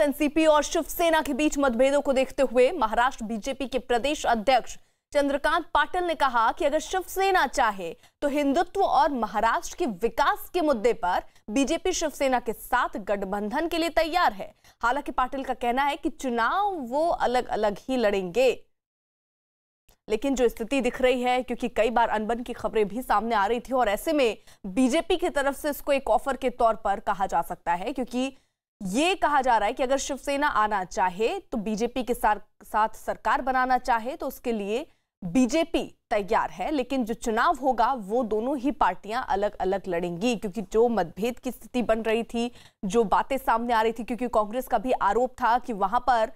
NCP और शिवसेना के बीच मतभेदों को देखते हुए महाराष्ट्र बीजेपी के प्रदेश अध्यक्ष चंद्रकांत पाटिल ने कहा कि अगर शिवसेना चाहे तो हिंदुत्व और महाराष्ट्र के विकास के मुद्दे पर बीजेपी शिवसेना के साथ गठबंधन के लिए तैयार है हालांकि पाटिल का कहना है कि चुनाव वो अलग अलग ही लड़ेंगे लेकिन जो स्थिति दिख रही है क्योंकि कई बार अनबन की खबरें भी सामने आ रही थी और ऐसे में बीजेपी की तरफ से इसको एक ऑफर के तौर पर कहा जा सकता है क्योंकि ये कहा जा रहा है कि अगर शिवसेना आना चाहे तो बीजेपी के साथ सरकार बनाना चाहे तो उसके लिए बीजेपी तैयार है लेकिन जो चुनाव होगा वो दोनों ही पार्टियां अलग अलग लड़ेंगी क्योंकि जो मतभेद की स्थिति बन रही थी जो बातें सामने आ रही थी क्योंकि कांग्रेस का भी आरोप था कि वहां पर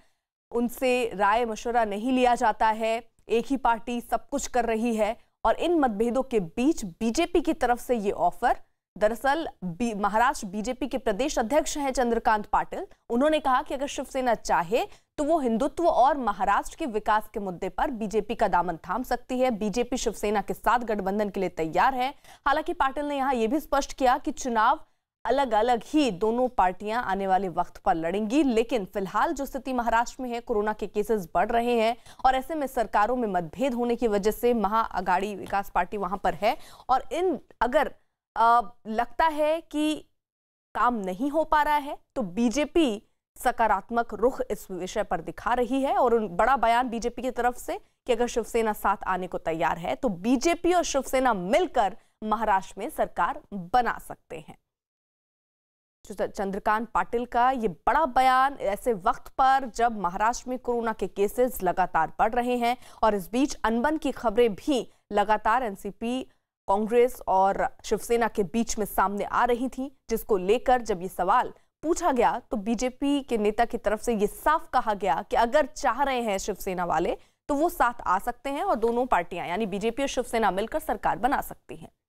उनसे राय मशवरा नहीं लिया जाता है एक ही पार्टी सब कुछ कर रही है और इन मतभेदों के बीच बीजेपी की तरफ से ये ऑफर दरअसल बी, महाराष्ट्र बीजेपी के प्रदेश अध्यक्ष हैं चंद्रकांत पाटिल उन्होंने कहा कि अगर शिवसेना चाहे तो वो हिंदुत्व और महाराष्ट्र के विकास के मुद्दे पर बीजेपी का दामन थाम सकती है बीजेपी शिवसेना के साथ गठबंधन के लिए तैयार है हालांकि पाटिल ने यहां यह भी स्पष्ट किया कि चुनाव अलग अलग ही दोनों पार्टियां आने वाले वक्त पर लड़ेंगी लेकिन फिलहाल जो स्थिति महाराष्ट्र में है कोरोना के केसेस बढ़ रहे हैं और ऐसे में सरकारों में मतभेद होने की वजह से महाअघाड़ी विकास पार्टी वहां पर है और इन अगर लगता है कि काम नहीं हो पा रहा है तो बीजेपी सकारात्मक रुख इस विषय पर दिखा रही है और बड़ा बयान बीजेपी की तरफ से कि अगर शिवसेना साथ आने को तैयार है तो बीजेपी और शिवसेना मिलकर महाराष्ट्र में सरकार बना सकते हैं चंद्रकांत पाटिल का ये बड़ा बयान ऐसे वक्त पर जब महाराष्ट्र में कोरोना के केसेस लगातार बढ़ रहे हैं और इस बीच अनबन की खबरें भी लगातार एनसीपी कांग्रेस और शिवसेना के बीच में सामने आ रही थी जिसको लेकर जब ये सवाल पूछा गया तो बीजेपी के नेता की तरफ से ये साफ कहा गया कि अगर चाह रहे हैं शिवसेना वाले तो वो साथ आ सकते हैं और दोनों पार्टियां यानी बीजेपी और शिवसेना मिलकर सरकार बना सकती हैं